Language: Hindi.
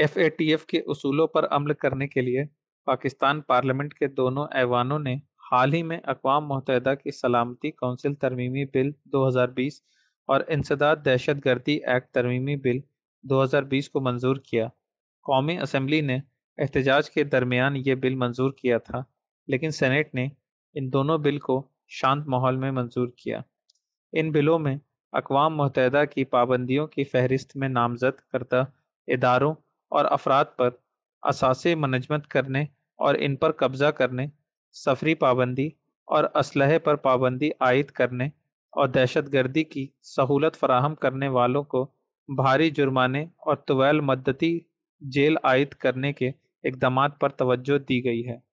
एफ के उसूलों पर अमल करने के लिए पाकिस्तान पार्लियामेंट के दोनों ऐवानों ने हाल ही में अकवाम मुतहदा की सलामती कौंसिल तरमीमी बिल 2020 और इंसदाद दहशत गर्दी एक्ट तरमीमी बिल 2020 को मंजूर किया कौमी असम्बली ने एहतजाज के दरमियान ये बिल मंजूर किया था लेकिन सेनेट ने इन दोनों बिल को शांत माहौल में मंजूर किया इन बिलों में अकवा मुतहदा की पाबंदियों की फहरिस्त में नामजद करदा इदारों और अफराद पर असासे मनजमत करने और इन पर कब्ज़ा करने सफरी पाबंदी और इसल पर पाबंदी आयद करने और दहशत गर्दी की सहूलत फराहम करने वालों को भारी जुर्माने और तवैल मदती जेल आयद करने के इकदाम पर तोज्जो दी गई है